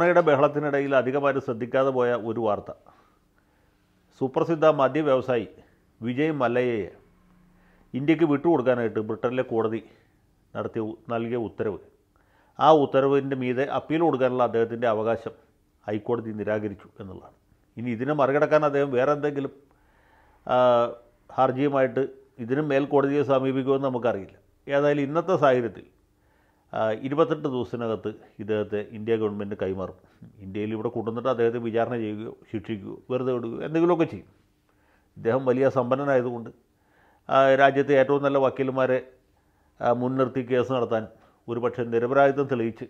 കൊറോണയുടെ ബഹളത്തിനിടയിൽ അധികമാരും ശ്രദ്ധിക്കാതെ പോയ ഒരു വാർത്ത സുപ്രസിദ്ധ മദ്യ വ്യവസായി വിജയ് മല്ലയ്യയെ ഇന്ത്യക്ക് വിട്ടുകൊടുക്കാനായിട്ട് ബ്രിട്ടനിലെ കോടതി നടത്തിയ നൽകിയ ഉത്തരവ് ആ ഉത്തരവിൻ്റെ മീതെ അപ്പീൽ കൊടുക്കാനുള്ള അദ്ദേഹത്തിൻ്റെ അവകാശം ഹൈക്കോടതി നിരാകരിച്ചു എന്നുള്ളതാണ് ഇനി ഇതിനെ മറികടക്കാൻ അദ്ദേഹം വേറെ എന്തെങ്കിലും ഹർജിയുമായിട്ട് ഇതിനും മേൽക്കോടതിയെ സമീപിക്കുമെന്ന് നമുക്കറിയില്ല ഏതായാലും ഇന്നത്തെ സാഹചര്യത്തിൽ ഇരുപത്തെട്ട് ദിവസത്തിനകത്ത് ഇദ്ദേഹത്തെ ഇന്ത്യ ഗവൺമെൻറ് കൈമാറും ഇന്ത്യയിൽ ഇവിടെ കൊണ്ടുവന്നിട്ട് അദ്ദേഹത്തെ വിചാരണ ചെയ്യുകയോ ശിക്ഷിക്കുകയോ വെറുതെ വിടുകയോ എന്തെങ്കിലുമൊക്കെ ചെയ്യും ഇദ്ദേഹം വലിയ സമ്പന്നനായതുകൊണ്ട് രാജ്യത്തെ ഏറ്റവും നല്ല വക്കീലന്മാരെ മുൻനിർത്തി കേസ് നടത്താൻ ഒരുപക്ഷെ നിരപരാധിത്വം തെളിയിച്ച്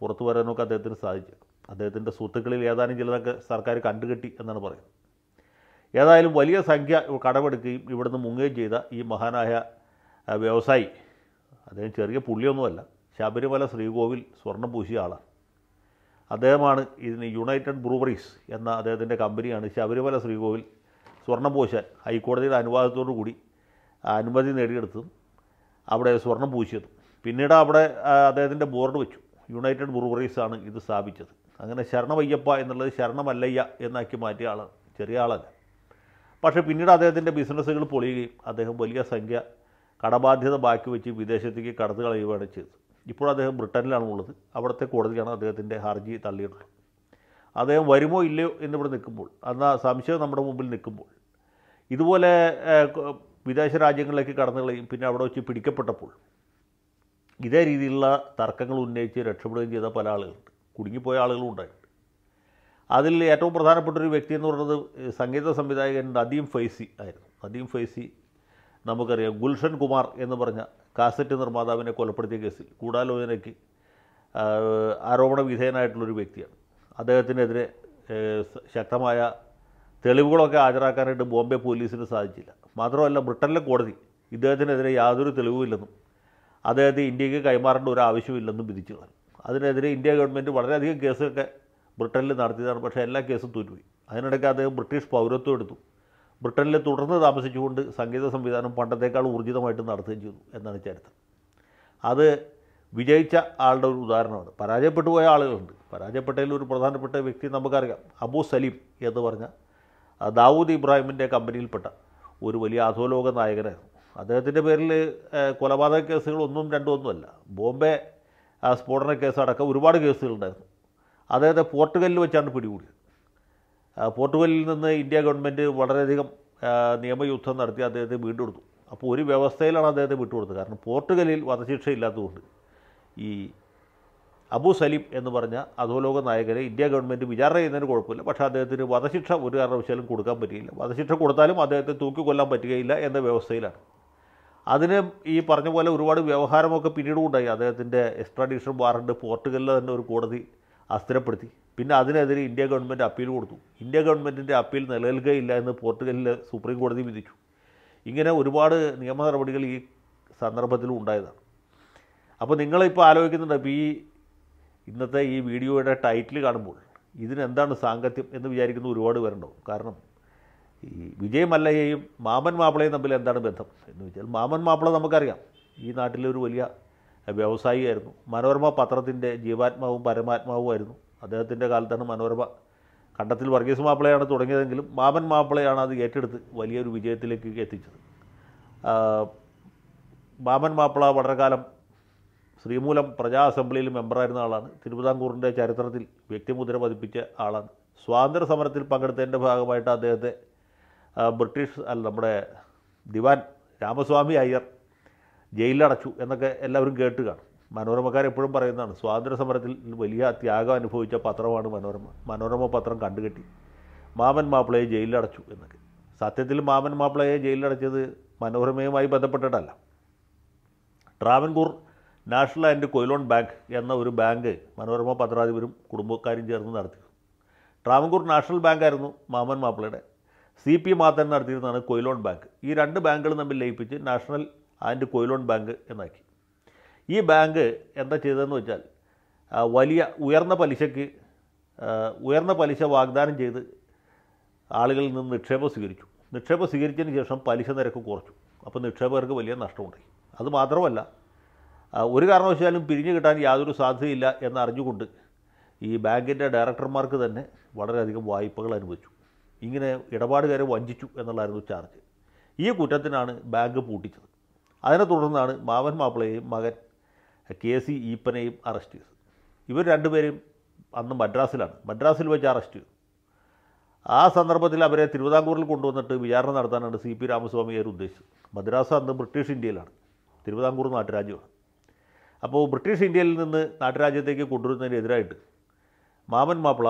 പുറത്തു വരാനൊക്കെ അദ്ദേഹത്തിന് സാധിച്ചു അദ്ദേഹത്തിൻ്റെ സുഹൃത്തുക്കളിൽ ഏതാനും ചിലതൊക്കെ സർക്കാർ കണ്ടുകെട്ടി എന്നാണ് പറയുന്നത് ഏതായാലും വലിയ സംഖ്യ കടമെടുക്കുകയും ഇവിടുന്ന് മുങ്ങുകയും ചെയ്ത ഈ മഹാനായ വ്യവസായി അദ്ദേഹം ചെറിയ പുള്ളിയൊന്നുമല്ല ശബരിമല ശ്രീകോവിൽ സ്വർണം പൂശിയ ആളാണ് അദ്ദേഹമാണ് ഇതിന് യുണൈറ്റഡ് ബ്രൂവറീസ് എന്ന അദ്ദേഹത്തിൻ്റെ കമ്പനിയാണ് ശബരിമല ശ്രീകോവിൽ സ്വർണം പൂശാൻ ഹൈക്കോടതിയുടെ അനുവാദത്തോടു കൂടി അനുമതി നേടിയെടുത്തതും അവിടെ സ്വർണം പൂശിയതും പിന്നീട് അവിടെ അദ്ദേഹത്തിൻ്റെ ബോർഡ് വെച്ചു യുണൈറ്റഡ് ബ്രൂവറീസ് ആണ് ഇത് സ്ഥാപിച്ചത് അങ്ങനെ ശരണമയ്യപ്പ എന്നുള്ളത് ശരണമല്ലയ്യ എന്നാക്കി മാറ്റിയ ആളാണ് ചെറിയ ആളല്ല പക്ഷേ പിന്നീട് അദ്ദേഹത്തിൻ്റെ ബിസിനസ്സുകൾ പൊളിയുകയും അദ്ദേഹം വലിയ സംഖ്യ കടബാധ്യത ബാക്കി വെച്ച് വിദേശത്തേക്ക് കടത്തുകളയുകയാണ് ചെയ്തത് ഇപ്പോൾ അദ്ദേഹം ബ്രിട്ടനിലാണുള്ളത് അവിടുത്തെ കോടതിയാണ് അദ്ദേഹത്തിൻ്റെ ഹർജി തള്ളിയിട്ടുള്ളത് അദ്ദേഹം വരുമോ ഇല്ലയോ എന്നിവിടെ നിൽക്കുമ്പോൾ അന്ന് സംശയം നമ്മുടെ മുമ്പിൽ നിൽക്കുമ്പോൾ ഇതുപോലെ വിദേശ രാജ്യങ്ങളിലേക്ക് കടന്നു കളയും പിന്നെ അവിടെ വെച്ച് പിടിക്കപ്പെട്ടപ്പോൾ ഇതേ രീതിയിലുള്ള തർക്കങ്ങൾ ഉന്നയിച്ച് രക്ഷപ്പെടുകയും ചെയ്ത പല ആളുകളുണ്ട് കുടുങ്ങിപ്പോയ ആളുകളും ഉണ്ടായിട്ടുണ്ട് അതിൽ ഏറ്റവും പ്രധാനപ്പെട്ട ഒരു വ്യക്തി എന്ന് പറയുന്നത് സംഗീത സംവിധായകൻ നദീം ഫൈസി ആയിരുന്നു നദീം ഫൈസി നമുക്കറിയാം ഗുൽഷൻ കുമാർ എന്ന് പറഞ്ഞ കാസറ്റ് നിർമ്മാതാവിനെ കൊലപ്പെടുത്തിയ കേസിൽ കൂടാലോചനയ്ക്ക് ആരോപണ വിധേയനായിട്ടുള്ളൊരു വ്യക്തിയാണ് അദ്ദേഹത്തിനെതിരെ ശക്തമായ തെളിവുകളൊക്കെ ഹാജരാക്കാനായിട്ട് ബോംബെ പോലീസിന് സാധിച്ചില്ല മാത്രമല്ല ബ്രിട്ടനിലെ കോടതി ഇദ്ദേഹത്തിനെതിരെ യാതൊരു തെളിവുമില്ലെന്നും അദ്ദേഹത്തെ ഇന്ത്യക്ക് കൈമാറേണ്ട ഒരു ആവശ്യമില്ലെന്നും വിധിച്ചു അതിനെതിരെ ഇന്ത്യ ഗവൺമെൻറ് വളരെയധികം കേസൊക്കെ ബ്രിട്ടനിൽ നടത്തിയതാണ് പക്ഷേ എല്ലാ കേസും തോറ്റുപോയി അതിനിടയ്ക്ക് അദ്ദേഹം ബ്രിട്ടീഷ് പൗരത്വം എടുത്തു ബ്രിട്ടനിൽ തുടർന്ന് താമസിച്ചുകൊണ്ട് സംഗീത സംവിധാനം പണ്ടത്തേക്കാൾ ഊർജിതമായിട്ട് നടത്തുകയും ചെയ്തു എന്നാണ് ചരിത്രം അത് വിജയിച്ച ആളുടെ ഒരു ഉദാഹരണമാണ് പരാജയപ്പെട്ടു പോയ ആളുകളുണ്ട് പരാജയപ്പെട്ടതിൽ ഒരു പ്രധാനപ്പെട്ട വ്യക്തി നമുക്കറിയാം അബു സലീം എന്ന് പറഞ്ഞ ദാവൂദ് ഇബ്രാഹിമിൻ്റെ കമ്പനിയിൽപ്പെട്ട ഒരു വലിയ അധോലോക നായകനായിരുന്നു അദ്ദേഹത്തിൻ്റെ പേരിൽ കൊലപാതക കേസുകൾ ഒന്നും രണ്ടും ഒന്നുമല്ല ബോംബെ സ്ഫോടന കേസ് അടക്കം ഒരുപാട് കേസുകളുണ്ടായിരുന്നു അദ്ദേഹത്തെ പോർട്ടുഗലിൽ വെച്ചാണ് പിടികൂടിയത് പോർട്ടുഗലിൽ നിന്ന് ഇന്ത്യ ഗവൺമെൻറ് വളരെയധികം നിയമയുദ്ധം നടത്തി അദ്ദേഹത്തെ വീണ്ടെടുത്തു അപ്പോൾ ഒരു വ്യവസ്ഥയിലാണ് അദ്ദേഹത്തെ വിട്ടുകൊടുത്തത് കാരണം പോർട്ടുഗലിൽ വധശിക്ഷ ഇല്ലാത്തതുകൊണ്ട് ഈ അബു സലീം എന്ന് പറഞ്ഞ അധോലോക നായകനെ ഇന്ത്യ ഗവൺമെൻറ് വിചാരണ ചെയ്യുന്നതിന് കുഴപ്പമില്ല പക്ഷേ അദ്ദേഹത്തിന് വധശിക്ഷ ഒരു കാരണവശാലും കൊടുക്കാൻ പറ്റിയില്ല വധശിക്ഷ കൊടുത്താലും അദ്ദേഹത്തെ തൂക്കിക്കൊല്ലാൻ പറ്റുകയില്ല എന്ന വ്യവസ്ഥയിലാണ് അതിന് ഈ പറഞ്ഞ പോലെ ഒരുപാട് വ്യവഹാരമൊക്കെ പിന്നീടും ഉണ്ടായി അദ്ദേഹത്തിൻ്റെ എക്സ്ട്രാഡിഷൻ വാറണ്ട് പോർട്ടുഗലിൽ തന്നെ ഒരു കോടതി അസ്ഥിരപ്പെടുത്തി പിന്നെ അതിനെതിരെ ഇന്ത്യ ഗവൺമെൻറ് അപ്പീൽ കൊടുത്തു ഇന്ത്യ ഗവൺമെൻറ്റിൻ്റെ അപ്പീൽ നിലനിൽക്കുകയില്ല എന്ന് പോർട്ടുഗലിലെ സുപ്രീം കോടതി വിധിച്ചു ഇങ്ങനെ ഒരുപാട് നിയമ നടപടികൾ ഈ സന്ദർഭത്തിലും ഉണ്ടായതാണ് അപ്പോൾ നിങ്ങളിപ്പോൾ ആലോചിക്കുന്നുണ്ട് അപ്പോൾ ഈ ഇന്നത്തെ ഈ വീഡിയോയുടെ ടൈറ്റിൽ കാണുമ്പോൾ ഇതിനെന്താണ് സാങ്കത്യം എന്ന് വിചാരിക്കുന്ന ഒരുപാട് പേരുണ്ടാവും കാരണം ഈ വിജയ് മല്ലയ്യയും മാമൻ മാപ്പിളയും തമ്മിൽ എന്താണ് ബന്ധം എന്ന് വെച്ചാൽ മാമൻ മാപ്പിള നമുക്കറിയാം ഈ നാട്ടിലൊരു വലിയ വ്യവസായിയായിരുന്നു മനോരമ പത്രത്തിൻ്റെ ജീവാത്മാവും പരമാത്മാവുമായിരുന്നു അദ്ദേഹത്തിൻ്റെ കാലത്താണ് മനോരമ കണ്ടത്തിൽ വർഗീസ് മാപ്പിളയാണ് തുടങ്ങിയതെങ്കിലും മാമൻ മാപ്പിളയാണ് അത് ഏറ്റെടുത്ത് വലിയൊരു വിജയത്തിലേക്ക് എത്തിച്ചത് മാമൻ മാപ്പിള വളരെ കാലം ശ്രീമൂലം പ്രജാ അസംബ്ലിയിൽ മെമ്പറായിരുന്ന ആളാണ് തിരുവിതാംകൂറിൻ്റെ ചരിത്രത്തിൽ വ്യക്തിമുദ്ര പതിപ്പിച്ച ആളാണ് സ്വാതന്ത്ര്യ സമരത്തിൽ പങ്കെടുത്തതിൻ്റെ ഭാഗമായിട്ട് അദ്ദേഹത്തെ ബ്രിട്ടീഷ് അല്ല നമ്മുടെ ദിവാൻ രാമസ്വാമി അയ്യർ ജയിലിലടച്ചു എന്നൊക്കെ എല്ലാവരും കേട്ട് കാണും മനോരമക്കാരെപ്പോഴും പറയുന്നതാണ് സ്വാതന്ത്ര്യ സമരത്തിൽ വലിയ ത്യാഗം അനുഭവിച്ച പത്രമാണ് മനോരമ മനോരമ പത്രം കണ്ടുകെട്ടി മാമൻ മാപ്പിളയെ ജയിലിലടച്ചു എന്നൊക്കെ സത്യത്തിൽ മാമൻ മാപ്പിളയെ ജയിലിലടച്ചത് മനോരമയുമായി ബന്ധപ്പെട്ടിട്ടല്ല Travancore national and Quilon bank എന്ന ഒരു ബാങ്ക് മനോരമ പത്രാധിപരും കുടുംബക്കാരും ചേർന്ന് നടത്തി ട്രാവൻകൂർ നാഷണൽ ബാങ്കായിരുന്നു മാമൻ മാപ്പിളയുടെ സി പി മാത്തൻ നടത്തിയിരുന്നതാണ് കൊയിലോൺ ബാങ്ക് ഈ രണ്ട് ബാങ്കുകൾ തമ്മിൽ ലയിപ്പിച്ച് നാഷണൽ ആൻഡ് കൊയിലോൺ ബാങ്ക് എന്നാക്കി ഈ ബാങ്ക് എന്താ ചെയ്തതെന്ന് വെച്ചാൽ വലിയ ഉയർന്ന പലിശയ്ക്ക് ഉയർന്ന പലിശ വാഗ്ദാനം ചെയ്ത് ആളുകളിൽ നിന്ന് നിക്ഷേപം സ്വീകരിച്ചു നിക്ഷേപം സ്വീകരിച്ചതിന് ശേഷം പലിശ നിരക്ക് കുറച്ചു അപ്പോൾ നിക്ഷേപകർക്ക് വലിയ നഷ്ടമുണ്ടായി അതുമാത്രമല്ല ഒരു കാരണവശാലും പിരിഞ്ഞു കിട്ടാൻ യാതൊരു സാധ്യതയില്ല എന്നറിഞ്ഞുകൊണ്ട് ഈ ബാങ്കിൻ്റെ ഡയറക്ടർമാർക്ക് തന്നെ വളരെയധികം വായ്പകൾ അനുവദിച്ചു ഇങ്ങനെ ഇടപാടുകാരെ വഞ്ചിച്ചു എന്നുള്ളതായിരുന്നു ചാർജ് ഈ കുറ്റത്തിനാണ് ബാങ്ക് പൂട്ടിച്ചത് അതിനെ തുടർന്നാണ് മാവൻ മാപ്പിളയെയും മകൻ കെ സി ഈപ്പനെയും അറസ്റ്റ് ചെയ്തത് ഇവർ രണ്ടുപേരും അന്ന് മദ്രാസിലാണ് മദ്രാസിൽ വെച്ച് അറസ്റ്റ് ചെയ്തു ആ സന്ദർഭത്തിൽ അവരെ തിരുവിതാംകൂറിൽ കൊണ്ടുവന്നിട്ട് വിചാരണ നടത്താനാണ് സി പി രാമസ്വാമി അവർ ഉദ്ദേശിച്ചത് മദ്രാസ് അന്ന് ബ്രിട്ടീഷ് ഇന്ത്യയിലാണ് തിരുവിതാംകൂർ നാട്ടുരാജ്യമാണ് അപ്പോൾ ബ്രിട്ടീഷ് ഇന്ത്യയിൽ നിന്ന് നാട്ടുരാജ്യത്തേക്ക് കൊണ്ടുവരുന്നതിനെതിരായിട്ട് മാമൻ മാപ്പിള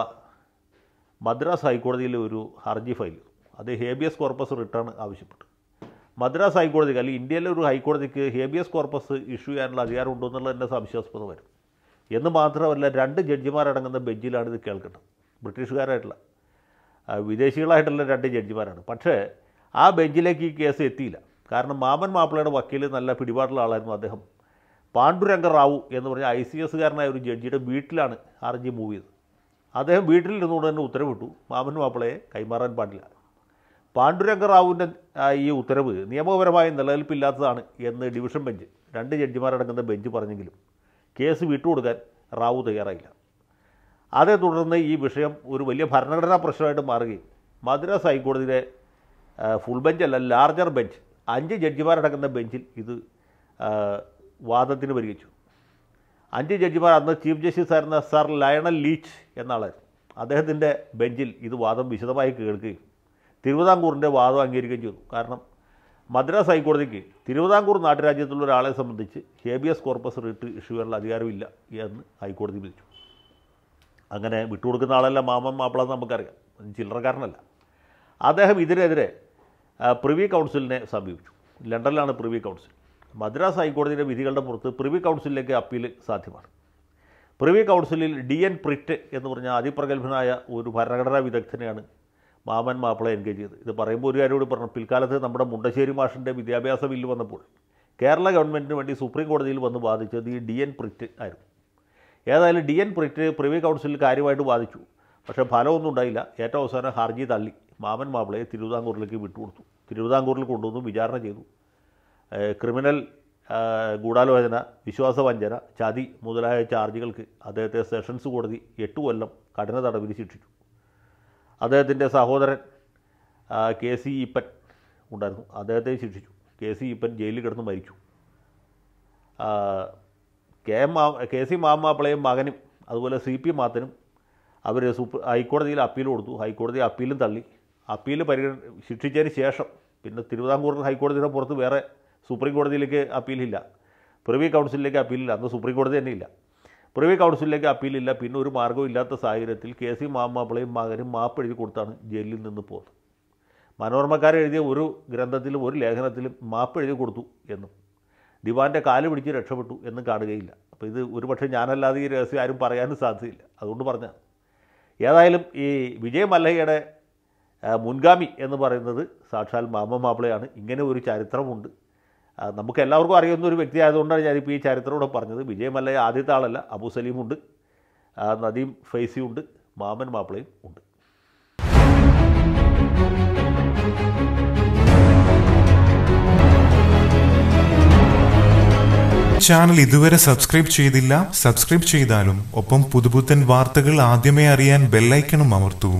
മദ്രാസ് ഹൈക്കോടതിയിൽ ഒരു ഹർജി ഫയൽ അത് ഹേബിയസ് കോർപ്പസ് റിട്ടേൺ ആവശ്യപ്പെട്ടു മദ്രാസ് ഹൈക്കോടതിക്ക് അല്ലെങ്കിൽ ഇന്ത്യയിലെ ഒരു ഹൈക്കോടതിക്ക് ഹേബിയസ് കോർപ്പസ് ഇഷ്യൂ ചെയ്യാനുള്ള അധികാരമുണ്ടോ എന്നുള്ളത് എൻ്റെ സംശയാസ്പദം വരും എന്ന് മാത്രമല്ല രണ്ട് ജഡ്ജിമാരടങ്ങുന്ന ബെഞ്ചിലാണ് ഇത് കേൾക്കുന്നത് ബ്രിട്ടീഷുകാരായിട്ടുള്ള വിദേശികളായിട്ടുള്ള രണ്ട് ജഡ്ജിമാരാണ് പക്ഷേ ആ ബെഞ്ചിലേക്ക് ഈ കേസ് എത്തിയില്ല കാരണം മാമൻ മാപ്പിളയുടെ വക്കീൽ നല്ല പിടിപാടുള്ള ആളായിരുന്നു അദ്ദേഹം പാണ്ഡുരംഗ റാവു എന്ന് പറഞ്ഞ ഐ സി എസ്സുകാരനായ ഒരു ജഡ്ജിയുടെ വീട്ടിലാണ് ഹർജി മൂവ് ചെയ്തത് അദ്ദേഹം വീട്ടിലിരുന്നുകൊണ്ട് തന്നെ ഉത്തരവിട്ടു മാമൻ മാപ്പിളയെ കൈമാറാൻ പാടില്ല പാണ്ഡുരംഗറാവുവിൻ്റെ ഈ ഉത്തരവ് നിയമപരമായ നിലനിൽപ്പില്ലാത്തതാണ് എന്ന് ഡിവിഷൻ ബെഞ്ച് രണ്ട് ജഡ്ജിമാരടങ്ങുന്ന ബെഞ്ച് പറഞ്ഞെങ്കിലും കേസ് വിട്ടുകൊടുക്കാൻ റാവു തയ്യാറായില്ല അതേ തുടർന്ന് ഈ വിഷയം ഒരു വലിയ ഭരണഘടനാ പ്രശ്നമായിട്ട് മാറുകയും മദ്രാസ് ഹൈക്കോടതിയിലെ ഫുൾ ബെഞ്ച് അല്ല ലാർജർ ബെഞ്ച് അഞ്ച് ജഡ്ജിമാരടങ്ങുന്ന ബെഞ്ചിൽ ഇത് വാദത്തിന് പരിഗണിച്ചു അഞ്ച് ജഡ്ജിമാർ അന്ന് ചീഫ് ജസ്റ്റിസ് ആയിരുന്ന സർ ലയണൽ ലീച്ച് എന്നാളായിരുന്നു അദ്ദേഹത്തിൻ്റെ ബെഞ്ചിൽ ഇത് വാദം വിശദമായി കേൾക്കുകയും തിരുവിതാംകൂറിൻ്റെ വാദം അംഗീകരിക്കുകയും ചെയ്തു കാരണം മദ്രാസ് ഹൈക്കോടതിക്ക് തിരുവിതാംകൂർ നാട്ടുരാജ്യത്തുള്ള ഒരാളെ സംബന്ധിച്ച് ഹേബിയസ് കോർപ്പസ് റിട്ട് ഇഷ്യൂ ചെയ്യാനുള്ള അധികാരമില്ല എന്ന് ഹൈക്കോടതി വിളിച്ചു അങ്ങനെ വിട്ടുകൊടുക്കുന്ന ആളല്ല മാമൻ മാപ്പിള എന്ന് നമുക്കറിയാം ചില്ലറക്കാരനല്ല അദ്ദേഹം ഇതിനെതിരെ പ്രിവി കൗൺസിലിനെ സമീപിച്ചു ലണ്ടനിലാണ് പ്രിവി കൗൺസിൽ മദ്രാസ് ഹൈക്കോടതിയുടെ വിധികളുടെ പുറത്ത് പ്രിവി കൗൺസിലിലേക്ക് അപ്പീൽ സാധ്യമാണ് പ്രിവി കൗൺസിലിൽ ഡി എൻ പ്രിറ്റ് എന്ന് പറഞ്ഞ അതിപ്രഗത്ഭനായ ഒരു ഭരണഘടനാ വിദഗ്ധനെയാണ് മാമൻ മാപ്പിള എൻഗേജ് ചെയ്ത് ഇത് പറയുമ്പോൾ ഒരു കാര്യം പറഞ്ഞു പിൽക്കാലത്ത് നമ്മുടെ മുണ്ടശ്ശേരി മാഷിൻ്റെ വിദ്യാഭ്യാസ ബില്ല് വന്നപ്പോൾ കേരള ഗവൺമെൻറ്റിന് വേണ്ടി സുപ്രീം കോടതിയിൽ വന്ന് ബാധിച്ചത് ഈ ഡി എൻ പ്രിറ്റ് ആയിരുന്നു ഏതായാലും ഡി എൻ പ്രിറ്റ് പ്രിവി കൗൺസിലിൽ കാര്യമായിട്ട് ബാധിച്ചു പക്ഷേ ഫലമൊന്നും ഉണ്ടായില്ല ഏറ്റവും അവസാനം ഹർജി തള്ളി മാമൻ മാപ്പിളയെ തിരുവിതാംകൂറിലേക്ക് വിട്ടുകൊടുത്തു തിരുവിതാംകൂറിൽ കൊണ്ടുവന്നു വിചാരണ ചെയ്തു ക്രിമിനൽ ഗൂഢാലോചന വിശ്വാസ വഞ്ചന ചതി മുതലായ ചാർജുകൾക്ക് അദ്ദേഹത്തെ സെഷൻസ് കോടതി എട്ട് കൊല്ലം കഠിന തടവിൽ ശിക്ഷിച്ചു അദ്ദേഹത്തിൻ്റെ സഹോദരൻ കെ സി ഈപ്പൻ ഉണ്ടായിരുന്നു അദ്ദേഹത്തെ ശിക്ഷിച്ചു കെ സി ഈപ്പൻ ജയിലിൽ കിടന്ന് മരിച്ചു കെ മാ കെ സി മാമാപ്പിളയും മകനും അതുപോലെ സി പി മാത്തനും അവർ സൂപ്പർ ഹൈക്കോടതിയിൽ അപ്പീൽ കൊടുത്തു ഹൈക്കോടതി അപ്പീലും തള്ളി അപ്പീൽ പരിഗണ ശിക്ഷിച്ചതിന് ശേഷം പിന്നെ തിരുവിതാംകൂർ ഹൈക്കോടതിയുടെ പുറത്ത് വേറെ സുപ്രീം കോടതിയിലേക്ക് അപ്പീലില്ല പ്രിവി കൗൺസിലിലേക്ക് അപ്പീലില്ല അന്ന് സുപ്രീം കോടതി തന്നെ ഇല്ല പ്രിവി കൗൺസിലിലേക്ക് അപ്പീലില്ല പിന്നെ ഒരു മാർഗ്ഗവും ഇല്ലാത്ത സാഹചര്യത്തിൽ കെ സി മാമാപ്പിളയും മകനും മാപ്പ് എഴുതി കൊടുത്താണ് ജയിലിൽ നിന്ന് പോകുന്നത് എഴുതിയ ഒരു ഗ്രന്ഥത്തിലും ഒരു ലേഖനത്തിലും മാപ്പ് എഴുതി കൊടുത്തു എന്നും ദിവാൻ്റെ കാല് പിടിച്ച് രക്ഷപ്പെട്ടു എന്നും കാണുകയില്ല അപ്പോൾ ഇത് ഒരുപക്ഷെ ഞാനല്ലാതെ ഈ രഹസ്യം ആരും പറയാനും സാധ്യതയില്ല അതുകൊണ്ട് പറഞ്ഞാൽ ഏതായാലും ഈ വിജയ് മല്ലയ്യയുടെ മുൻഗാമി എന്ന് പറയുന്നത് സാക്ഷാൽ മാമ മാപ്പിളയാണ് ഇങ്ങനെ ഒരു ചരിത്രമുണ്ട് നമുക്ക് എല്ലാവർക്കും അറിയുന്ന ഒരു വ്യക്തി ആയതുകൊണ്ടാണ് ഞാനിപ്പോൾ ഈ ചരിത്രത്തോടെ പറഞ്ഞത് വിജയമല്ല ആദ്യത്തെ ആളല്ല അബുസലീമുണ്ട് സലീമുണ്ട് നദീം ഫൈസിയുണ്ട് മാമൻ മാപ്പിളയും ഉണ്ട് ചാനൽ ഇതുവരെ സബ്സ്ക്രൈബ് ചെയ്തില്ല സബ്സ്ക്രൈബ് ചെയ്താലും ഒപ്പം പുതുപുത്തൻ വാർത്തകൾ ആദ്യമേ അറിയാൻ ബെല്ലൈക്കണും അമർത്തൂ